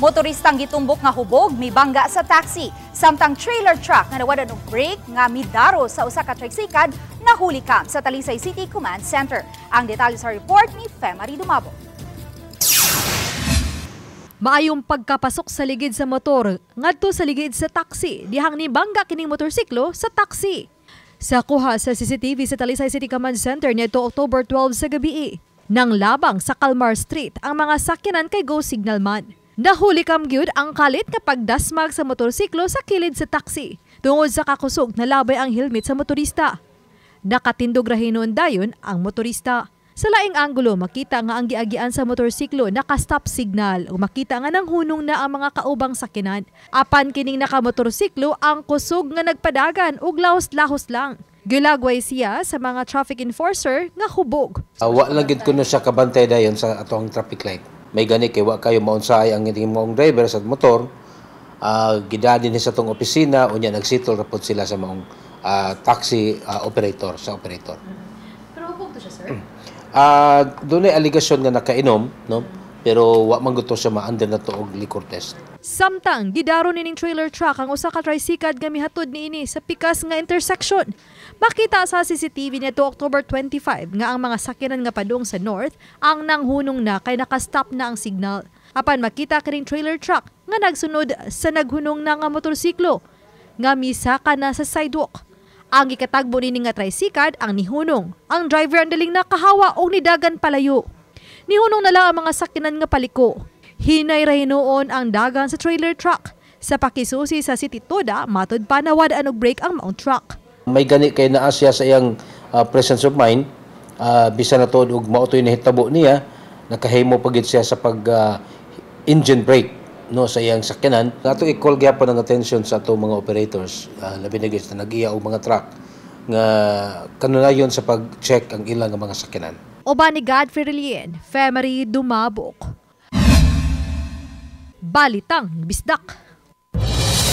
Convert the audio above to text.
Motoristang gitumbok nga hubog bangga sa taxi samtang trailer truck nga nawala og brake nga midaro sa usa ka traksikad nahuli kam sa Talisay City Command Center. Ang detalye sa report ni Femari Dumabo. Maayong pagkapasok sa ligid sa motor, ngadto sa ligid sa taxi, dihang ni bangga kining motorsiklo sa taxi. Sa kuha sa CCTV sa Talisay City Command Center nito October 12 sa gabi, nang labang sa Calmar Street ang mga sakyanan kay go signal man. Nahuli kam gyud ang kalit nga pagdasmag sa motorsiklo sa kilid sa taxi tungod sa kakusog nalabay ang helmet sa motorista. Nakatindog rahinon dayon ang motorista. Sa laing anggulo, makita nga ang giagian sa motorsiklo naka-stop signal ug makita nga ng hunong na ang mga kaubang sakinan. Apan kining naka-motorsiklo ang kusog nga nagpadagan ug lahos-lahos lang. Gilagway siya sa mga traffic enforcer nga hubog. Uh, wa lang gid kuno siya kabantay dayon sa atong traffic light may gani kay wa kayo maunsay ang iting maong driver sa motor uh, ah, gidadin sa tong opisina unya nagsitol ra sila sa mga uh, taxi uh, operator sa operator. Mm -hmm. Pero upo to siya sir. Ah uh, dunay aligasyon nga nakainom no. Mm -hmm pero wa man gusto siya maandar na to og liquor test. Samtang gidaro nining trailer truck ang usa ka tricycad nga mihatod niini sa pikas nga intersection. Makita sa CCTV nito October 25 nga ang mga sakyanan nga padung sa north ang nanghunong na kay nakastop na ang signal. Apan makita kining trailer truck nga nagsunod sa naghunong na nga motorsiklo nga misa ka na sa sidewalk. Ang gikatagbo nini nga tricycad ang nihunong. Ang driver ang daling nakahawa og nidagan palayo. Nihunong nala ang mga sakinan nga paliko. Hinay rahinuon ang dagan sa trailer truck. Sa pakisusi sa City Toda, matod pa nawad anog break ang mount truck. May gani kay naa siya sa iyang uh, presence of mind. Uh, bisa na to og mao toy nahitabo niya, nakahimo pagid siya sa pag uh, engine brake no sa iyang sakyanan. Ato i-call gyapon ang attention sa ato mga operators uh, labi na gyud na nagiya og mga truck nga kanunayon sa pag-check ang ilang mga sakyanan. Oba ni Godfrey Rilien, Femery Dumabok. Balitang Bisdak